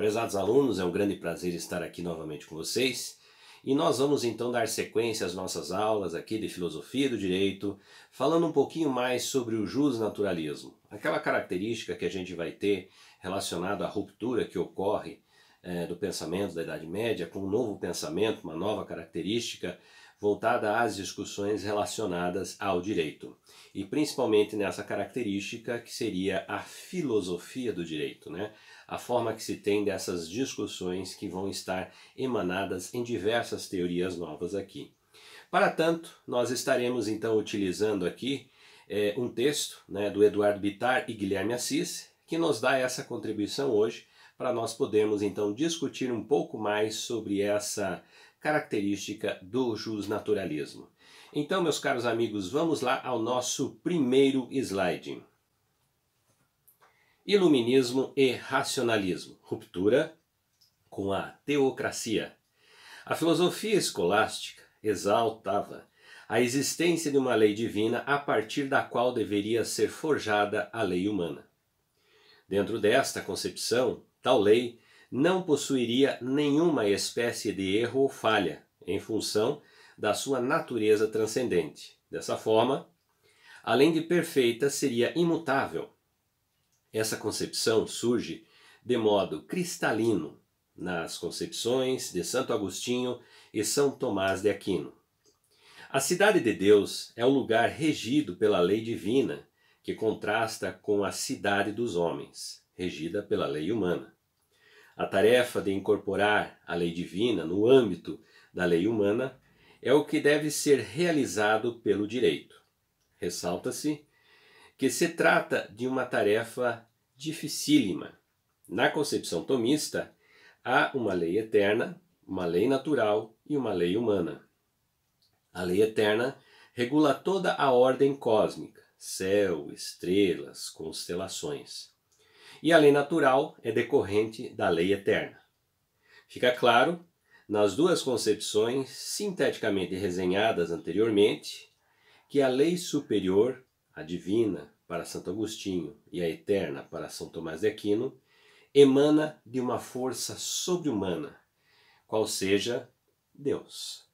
Prezados alunos, é um grande prazer estar aqui novamente com vocês. E nós vamos então dar sequência às nossas aulas aqui de filosofia do direito, falando um pouquinho mais sobre o jusnaturalismo, aquela característica que a gente vai ter relacionada à ruptura que ocorre é, do pensamento da Idade Média com um novo pensamento, uma nova característica voltada às discussões relacionadas ao direito, e principalmente nessa característica que seria a filosofia do direito, né? a forma que se tem dessas discussões que vão estar emanadas em diversas teorias novas aqui. Para tanto, nós estaremos então utilizando aqui é, um texto né, do Eduardo Bitar e Guilherme Assis, que nos dá essa contribuição hoje para nós podermos então discutir um pouco mais sobre essa característica do jusnaturalismo. Então, meus caros amigos, vamos lá ao nosso primeiro slide. Iluminismo e Racionalismo Ruptura com a Teocracia. A filosofia escolástica exaltava a existência de uma lei divina a partir da qual deveria ser forjada a lei humana. Dentro desta concepção, tal lei não possuiria nenhuma espécie de erro ou falha, em função da sua natureza transcendente. Dessa forma, além de perfeita, seria imutável, essa concepção surge de modo cristalino nas concepções de Santo Agostinho e São Tomás de Aquino. A cidade de Deus é o lugar regido pela lei divina, que contrasta com a cidade dos homens, regida pela lei humana. A tarefa de incorporar a lei divina no âmbito da lei humana é o que deve ser realizado pelo direito. Ressalta-se que se trata de uma tarefa dificílima. Na concepção tomista, há uma lei eterna, uma lei natural e uma lei humana. A lei eterna regula toda a ordem cósmica, céu, estrelas, constelações. E a lei natural é decorrente da lei eterna. Fica claro, nas duas concepções sinteticamente resenhadas anteriormente, que a lei superior a divina para Santo Agostinho e a eterna para São Tomás de Aquino, emana de uma força sobre-humana, qual seja Deus.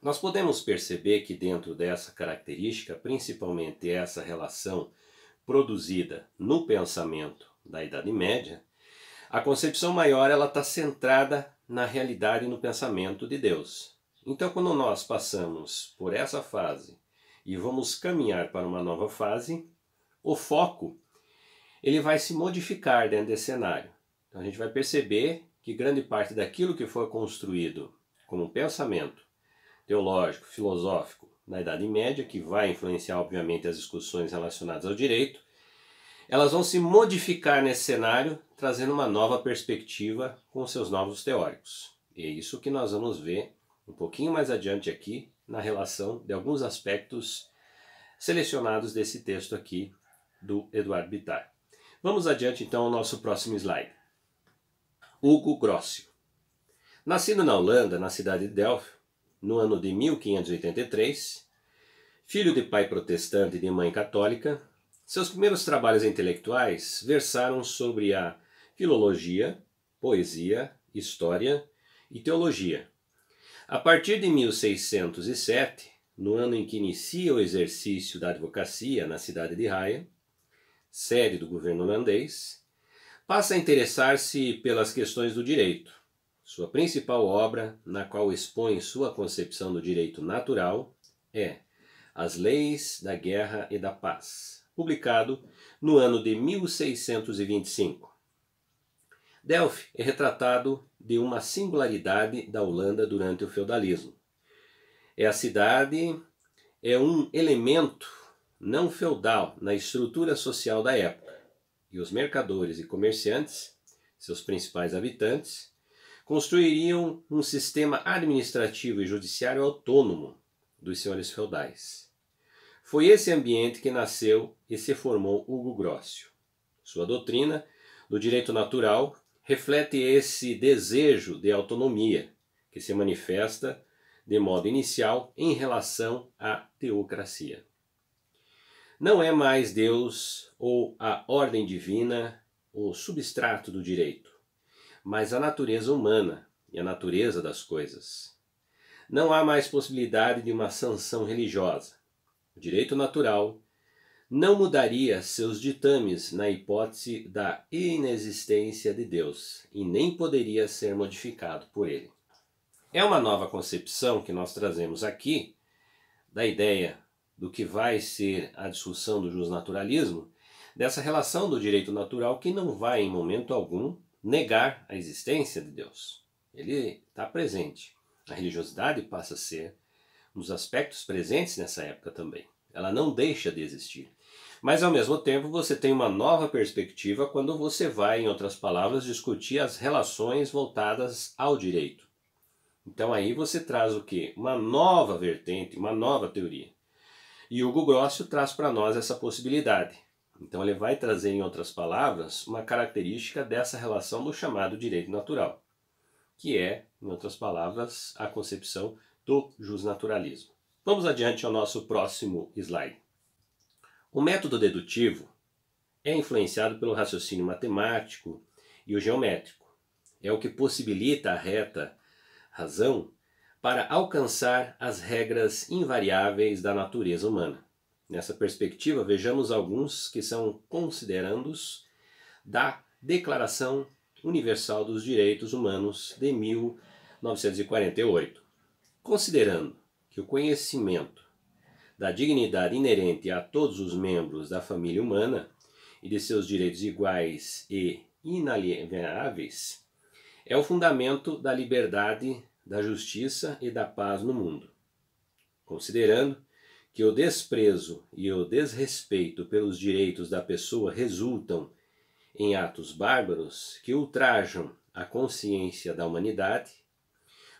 Nós podemos perceber que, dentro dessa característica, principalmente essa relação produzida no pensamento da Idade Média, a concepção maior ela está centrada na realidade e no pensamento de Deus. Então, quando nós passamos por essa fase e vamos caminhar para uma nova fase, o foco ele vai se modificar dentro desse cenário. Então a gente vai perceber que grande parte daquilo que foi construído como pensamento teológico, filosófico na Idade Média, que vai influenciar obviamente as discussões relacionadas ao direito, elas vão se modificar nesse cenário, trazendo uma nova perspectiva com seus novos teóricos. E é isso que nós vamos ver um pouquinho mais adiante aqui na relação de alguns aspectos selecionados desse texto aqui do Eduardo Bittar. Vamos adiante então ao nosso próximo slide. Hugo Grossi. Nascido na Holanda, na cidade de Delft, no ano de 1583, filho de pai protestante e de mãe católica, seus primeiros trabalhos intelectuais versaram sobre a filologia, poesia, história e teologia, a partir de 1607, no ano em que inicia o exercício da advocacia na cidade de Haia, sede do governo holandês, passa a interessar-se pelas questões do direito. Sua principal obra, na qual expõe sua concepção do direito natural, é As Leis da Guerra e da Paz, publicado no ano de 1625. Delphi é retratado de uma singularidade da Holanda durante o feudalismo. É a cidade é um elemento não feudal na estrutura social da época, e os mercadores e comerciantes, seus principais habitantes, construiriam um sistema administrativo e judiciário autônomo dos senhores feudais. Foi esse ambiente que nasceu e se formou Hugo Grossio. Sua doutrina do direito natural reflete esse desejo de autonomia que se manifesta de modo inicial em relação à teocracia. Não é mais Deus ou a ordem divina o substrato do direito, mas a natureza humana e a natureza das coisas. Não há mais possibilidade de uma sanção religiosa. O direito natural não mudaria seus ditames na hipótese da inexistência de Deus e nem poderia ser modificado por ele. É uma nova concepção que nós trazemos aqui da ideia do que vai ser a discussão do justnaturalismo, dessa relação do direito natural que não vai em momento algum negar a existência de Deus. Ele está presente. A religiosidade passa a ser um dos aspectos presentes nessa época também. Ela não deixa de existir. Mas ao mesmo tempo você tem uma nova perspectiva quando você vai, em outras palavras, discutir as relações voltadas ao direito. Então aí você traz o que? Uma nova vertente, uma nova teoria. E Hugo Grossio traz para nós essa possibilidade. Então ele vai trazer, em outras palavras, uma característica dessa relação do chamado direito natural, que é, em outras palavras, a concepção do justnaturalismo. Vamos adiante ao nosso próximo slide. O método dedutivo é influenciado pelo raciocínio matemático e o geométrico. É o que possibilita a reta razão para alcançar as regras invariáveis da natureza humana. Nessa perspectiva, vejamos alguns que são considerandos da Declaração Universal dos Direitos Humanos de 1948. Considerando que o conhecimento da dignidade inerente a todos os membros da família humana e de seus direitos iguais e inalienáveis, é o fundamento da liberdade, da justiça e da paz no mundo. Considerando que o desprezo e o desrespeito pelos direitos da pessoa resultam em atos bárbaros que ultrajam a consciência da humanidade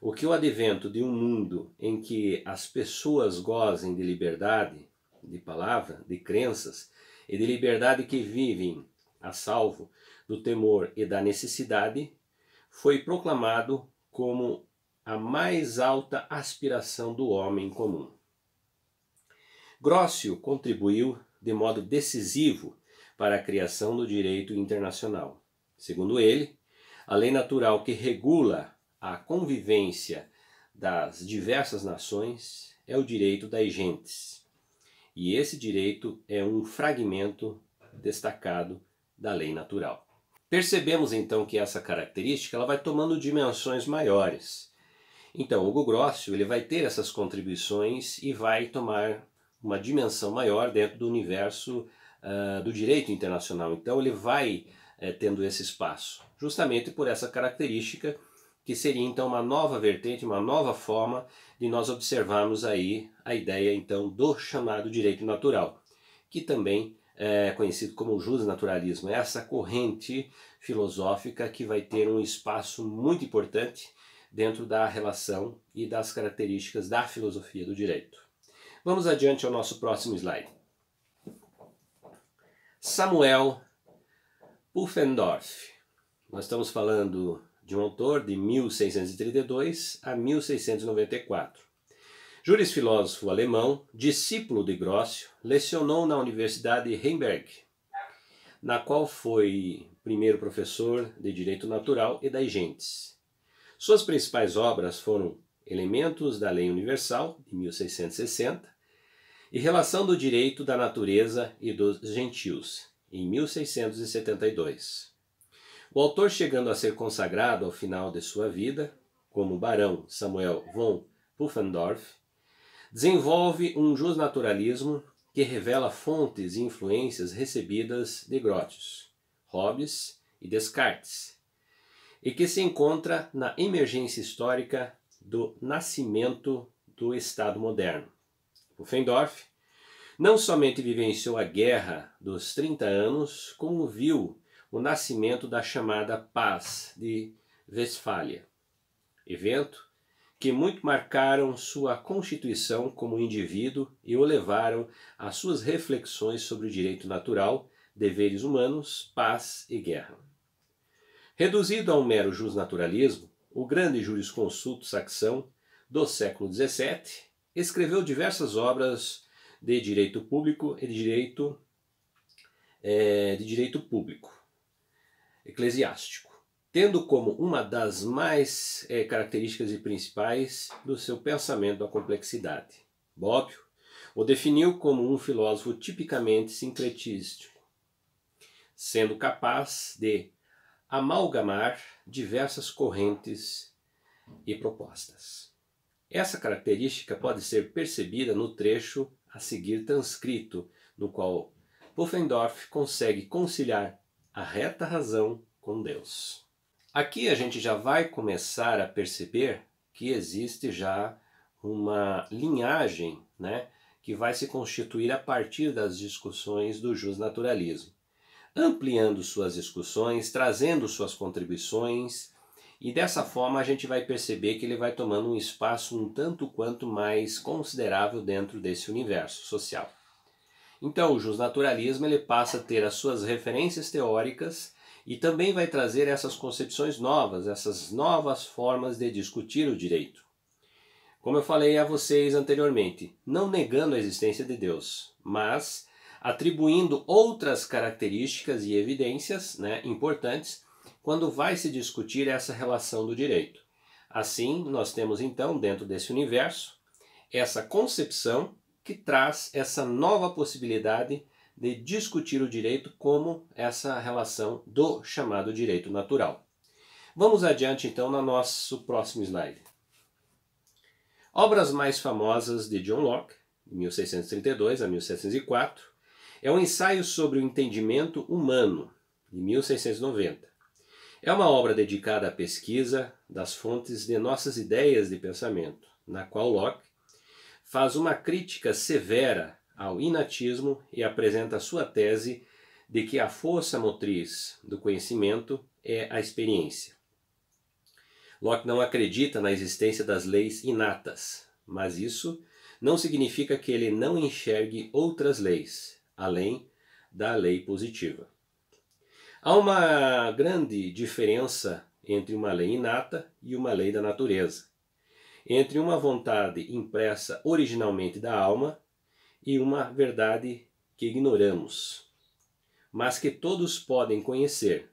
o que o advento de um mundo em que as pessoas gozem de liberdade, de palavra, de crenças e de liberdade que vivem a salvo do temor e da necessidade, foi proclamado como a mais alta aspiração do homem comum. Grócio contribuiu de modo decisivo para a criação do direito internacional. Segundo ele, a lei natural que regula a convivência das diversas nações é o direito das gentes. E esse direito é um fragmento destacado da lei natural. Percebemos então que essa característica ela vai tomando dimensões maiores. Então, Hugo Grossio ele vai ter essas contribuições e vai tomar uma dimensão maior dentro do universo uh, do direito internacional. Então, ele vai uh, tendo esse espaço, justamente por essa característica que seria então uma nova vertente, uma nova forma de nós observarmos aí a ideia então do chamado direito natural, que também é conhecido como justnaturalismo, é essa corrente filosófica que vai ter um espaço muito importante dentro da relação e das características da filosofia do direito. Vamos adiante ao nosso próximo slide. Samuel Pufendorf. Nós estamos falando de um autor de 1632 a 1694. Jurisfilósofo alemão, discípulo de Grócio, lecionou na Universidade Heimberg, na qual foi primeiro professor de Direito Natural e das Gentes. Suas principais obras foram Elementos da Lei Universal, de 1660, e Relação do Direito da Natureza e dos Gentios, em 1672. O autor, chegando a ser consagrado ao final de sua vida, como Barão Samuel von Pufendorf, desenvolve um justnaturalismo que revela fontes e influências recebidas de Grotius, Hobbes e Descartes, e que se encontra na emergência histórica do nascimento do Estado moderno. Pufendorf não somente vivenciou a Guerra dos 30 Anos, como viu o nascimento da chamada Paz de Westfália, evento que muito marcaram sua constituição como indivíduo e o levaram às suas reflexões sobre o direito natural, deveres humanos, paz e guerra. Reduzido a um mero jusnaturalismo, o grande jurisconsulto saxão do século XVII escreveu diversas obras de direito público e de direito, é, de direito público eclesiástico, tendo como uma das mais é, características e principais do seu pensamento a complexidade. Bobbio o definiu como um filósofo tipicamente sincretístico, sendo capaz de amalgamar diversas correntes e propostas. Essa característica pode ser percebida no trecho a seguir transcrito, no qual Pufendorf consegue conciliar a reta razão com Deus. Aqui a gente já vai começar a perceber que existe já uma linhagem né, que vai se constituir a partir das discussões do justnaturalismo, ampliando suas discussões, trazendo suas contribuições, e dessa forma a gente vai perceber que ele vai tomando um espaço um tanto quanto mais considerável dentro desse universo social. Então, o justnaturalismo ele passa a ter as suas referências teóricas e também vai trazer essas concepções novas, essas novas formas de discutir o direito. Como eu falei a vocês anteriormente, não negando a existência de Deus, mas atribuindo outras características e evidências né, importantes quando vai se discutir essa relação do direito. Assim, nós temos então, dentro desse universo, essa concepção que traz essa nova possibilidade de discutir o direito como essa relação do chamado direito natural. Vamos adiante então no nosso próximo slide. Obras mais famosas de John Locke, 1632 a 1704, é um ensaio sobre o entendimento humano, de 1690. É uma obra dedicada à pesquisa das fontes de nossas ideias de pensamento, na qual Locke faz uma crítica severa ao inatismo e apresenta sua tese de que a força motriz do conhecimento é a experiência. Locke não acredita na existência das leis inatas, mas isso não significa que ele não enxergue outras leis, além da lei positiva. Há uma grande diferença entre uma lei inata e uma lei da natureza entre uma vontade impressa originalmente da alma e uma verdade que ignoramos, mas que todos podem conhecer,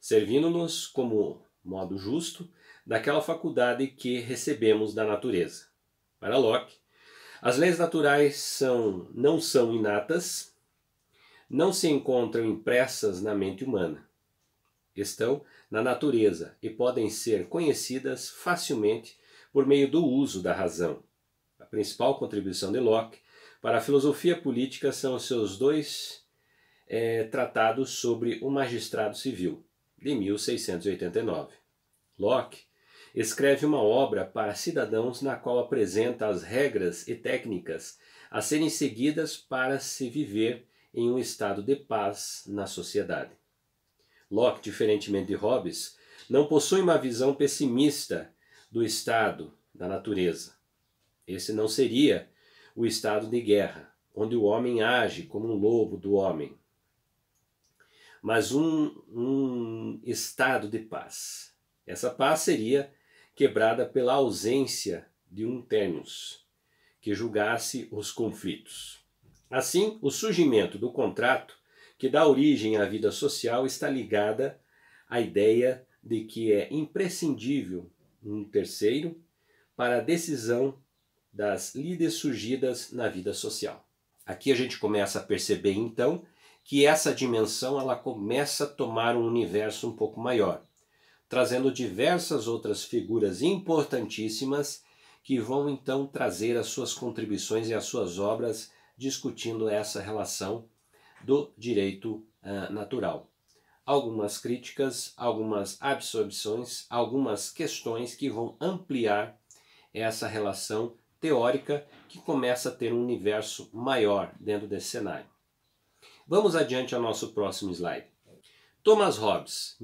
servindo-nos como modo justo daquela faculdade que recebemos da natureza. Para Locke, as leis naturais são, não são inatas, não se encontram impressas na mente humana. Estão na natureza e podem ser conhecidas facilmente por meio do uso da razão. A principal contribuição de Locke para a filosofia política são os seus dois é, tratados sobre o magistrado civil, de 1689. Locke escreve uma obra para cidadãos na qual apresenta as regras e técnicas a serem seguidas para se viver em um estado de paz na sociedade. Locke, diferentemente de Hobbes, não possui uma visão pessimista do estado da natureza. Esse não seria o estado de guerra, onde o homem age como um lobo do homem, mas um, um estado de paz. Essa paz seria quebrada pela ausência de um termos que julgasse os conflitos. Assim, o surgimento do contrato que dá origem à vida social está ligada à ideia de que é imprescindível um terceiro, para a decisão das lides surgidas na vida social. Aqui a gente começa a perceber então que essa dimensão ela começa a tomar um universo um pouco maior, trazendo diversas outras figuras importantíssimas que vão então trazer as suas contribuições e as suas obras discutindo essa relação do direito uh, natural algumas críticas, algumas absorções, algumas questões que vão ampliar essa relação teórica que começa a ter um universo maior dentro desse cenário. Vamos adiante ao nosso próximo slide. Thomas Hobbes,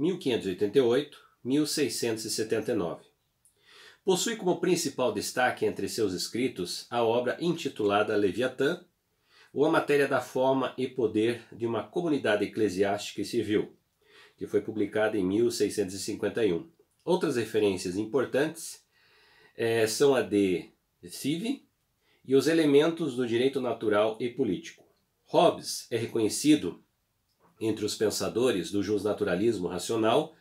1588-1679. Possui como principal destaque entre seus escritos a obra intitulada Leviatã, ou a matéria da forma e poder de uma comunidade eclesiástica e civil, que foi publicada em 1651. Outras referências importantes é, são a de Sive e os elementos do direito natural e político. Hobbes é reconhecido entre os pensadores do justnaturalismo racional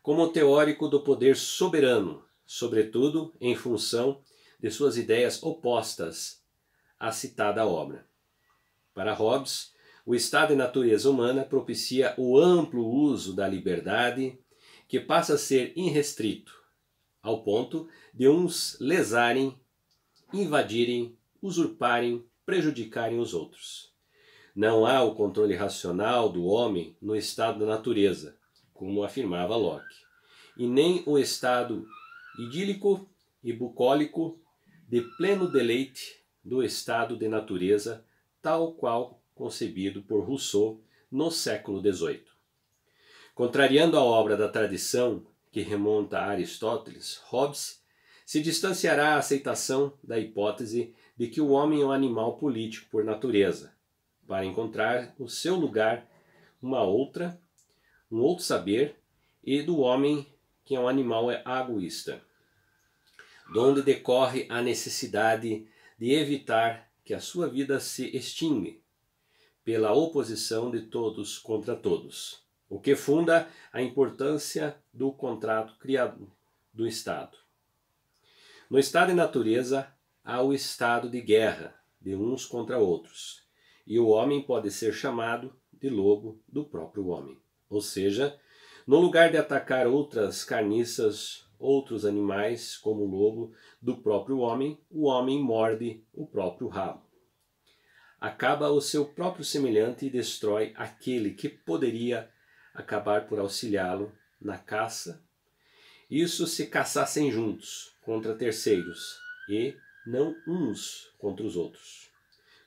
como teórico do poder soberano, sobretudo em função de suas ideias opostas à citada obra. Para Hobbes, o estado de natureza humana propicia o amplo uso da liberdade, que passa a ser irrestrito, ao ponto de uns lesarem, invadirem, usurparem, prejudicarem os outros. Não há o controle racional do homem no estado da natureza, como afirmava Locke, e nem o estado idílico e bucólico de pleno deleite do estado de natureza, tal qual concebido por Rousseau no século XVIII. Contrariando a obra da tradição, que remonta a Aristóteles, Hobbes se distanciará da aceitação da hipótese de que o homem é um animal político por natureza, para encontrar no seu lugar uma outra, um outro saber, e do homem que é um animal egoísta, donde decorre a necessidade de evitar que a sua vida se extingue, pela oposição de todos contra todos, o que funda a importância do contrato criado do Estado. No estado de natureza, há o estado de guerra de uns contra outros, e o homem pode ser chamado de lobo do próprio homem. Ou seja, no lugar de atacar outras carniças, outros animais, como o lobo do próprio homem, o homem morde o próprio rabo acaba o seu próprio semelhante e destrói aquele que poderia acabar por auxiliá-lo na caça. Isso se caçassem juntos contra terceiros e não uns contra os outros.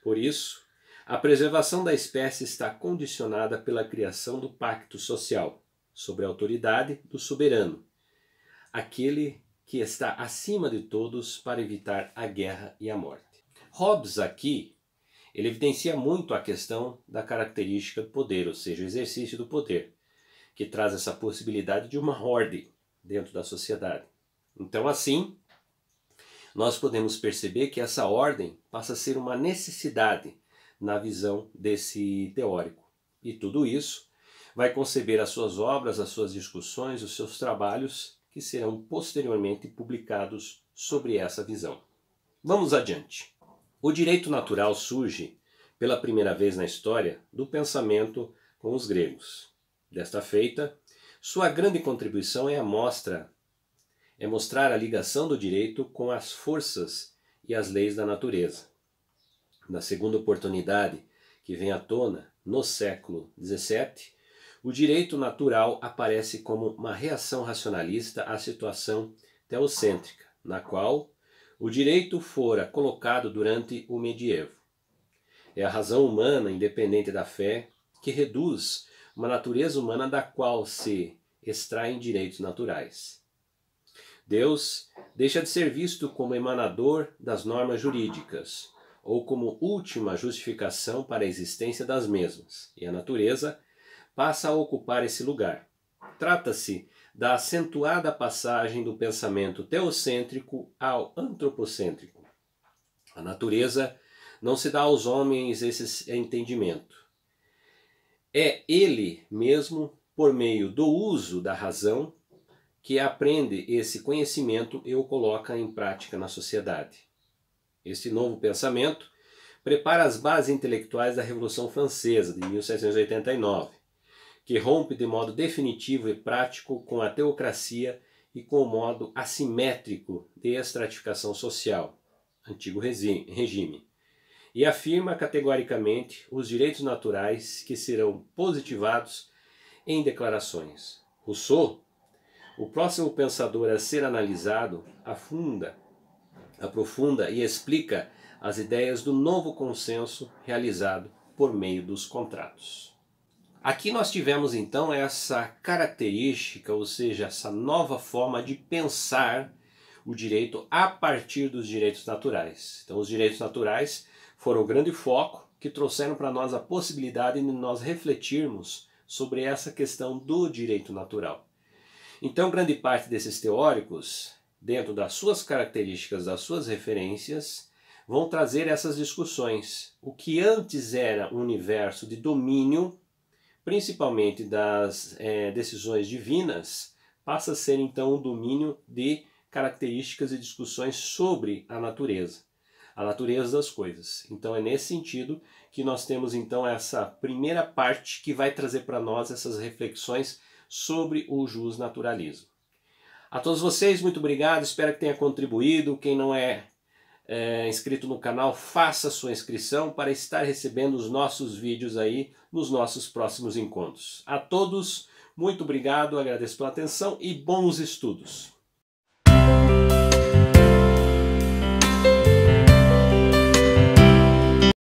Por isso, a preservação da espécie está condicionada pela criação do pacto social, sobre a autoridade do soberano, aquele que está acima de todos para evitar a guerra e a morte. Hobbes aqui ele evidencia muito a questão da característica do poder, ou seja, o exercício do poder, que traz essa possibilidade de uma ordem dentro da sociedade. Então, assim, nós podemos perceber que essa ordem passa a ser uma necessidade na visão desse teórico. E tudo isso vai conceber as suas obras, as suas discussões, os seus trabalhos, que serão posteriormente publicados sobre essa visão. Vamos adiante. O direito natural surge, pela primeira vez na história, do pensamento com os gregos. Desta feita, sua grande contribuição é a mostra é mostrar a ligação do direito com as forças e as leis da natureza. Na segunda oportunidade que vem à tona, no século XVII, o direito natural aparece como uma reação racionalista à situação teocêntrica, na qual o direito fora colocado durante o medievo. É a razão humana, independente da fé, que reduz uma natureza humana da qual se extraem direitos naturais. Deus deixa de ser visto como emanador das normas jurídicas, ou como última justificação para a existência das mesmas, e a natureza passa a ocupar esse lugar. Trata-se da acentuada passagem do pensamento teocêntrico ao antropocêntrico. A natureza não se dá aos homens esse entendimento. É ele mesmo, por meio do uso da razão, que aprende esse conhecimento e o coloca em prática na sociedade. Esse novo pensamento prepara as bases intelectuais da Revolução Francesa de 1789 que rompe de modo definitivo e prático com a teocracia e com o modo assimétrico de estratificação social, antigo regime, e afirma categoricamente os direitos naturais que serão positivados em declarações. Rousseau, o próximo pensador a ser analisado, afunda, aprofunda e explica as ideias do novo consenso realizado por meio dos contratos. Aqui nós tivemos então essa característica, ou seja, essa nova forma de pensar o direito a partir dos direitos naturais. Então, os direitos naturais foram o grande foco que trouxeram para nós a possibilidade de nós refletirmos sobre essa questão do direito natural. Então, grande parte desses teóricos, dentro das suas características, das suas referências, vão trazer essas discussões. O que antes era um universo de domínio principalmente das é, decisões divinas, passa a ser então um domínio de características e discussões sobre a natureza, a natureza das coisas. Então é nesse sentido que nós temos então essa primeira parte que vai trazer para nós essas reflexões sobre o jus naturalismo. A todos vocês, muito obrigado, espero que tenha contribuído. Quem não é é, inscrito no canal, faça sua inscrição para estar recebendo os nossos vídeos aí nos nossos próximos encontros. A todos, muito obrigado, agradeço pela atenção e bons estudos!